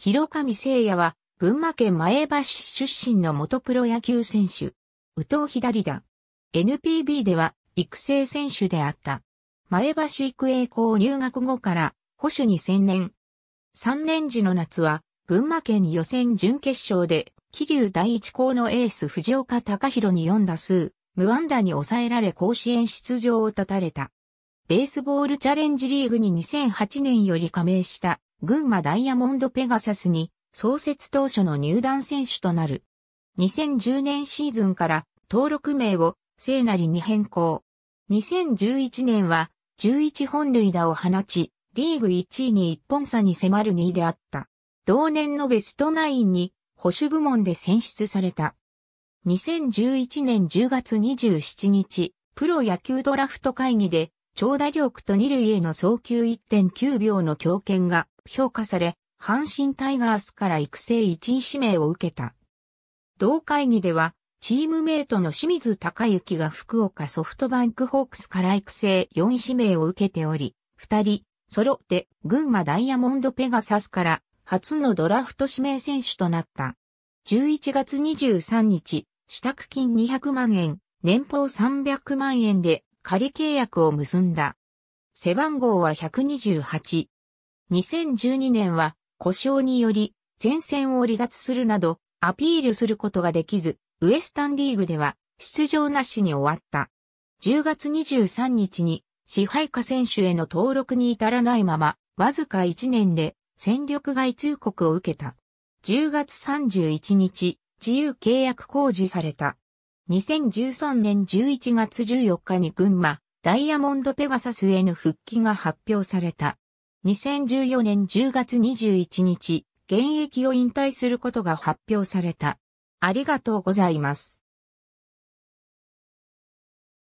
広上聖也は、群馬県前橋市出身の元プロ野球選手。宇藤左だ。NPB では育成選手であった。前橋育英校入学後から保守に専念。3年時の夏は群馬県予選準決勝で桐生第一校のエース藤岡隆弘に4打数、無安打に抑えられ甲子園出場を断たれた。ベースボールチャレンジリーグに2008年より加盟した群馬ダイヤモンドペガサスに創設当初の入団選手となる。2010年シーズンから登録名を聖なりに変更。2011年は11本塁打を放ち、リーグ1位に1本差に迫る2位であった。同年のベストナインに保守部門で選出された。2011年10月27日、プロ野球ドラフト会議で、長打力と二塁への送球1.9秒の強権が評価され、阪神タイガースから育成1位指名を受けた。同会議では、チームメイトの清水隆之が福岡ソフトバンクホークスから育成4位指名を受けており、二人、揃って群馬ダイヤモンドペガサスから初のドラフト指名選手となった。11月23日、支度金200万円、年俸300万円で仮契約を結んだ。背番号は128。2012年は故障により前線を離脱するなどアピールすることができず、ウエスタンリーグでは出場なしに終わった。10月23日に支配下選手への登録に至らないまま、わずか1年で戦力外通告を受けた。10月31日、自由契約公示された。2013年11月14日に群馬、ダイヤモンドペガサスへの復帰が発表された。2014年10月21日、現役を引退することが発表された。ありがとうございます。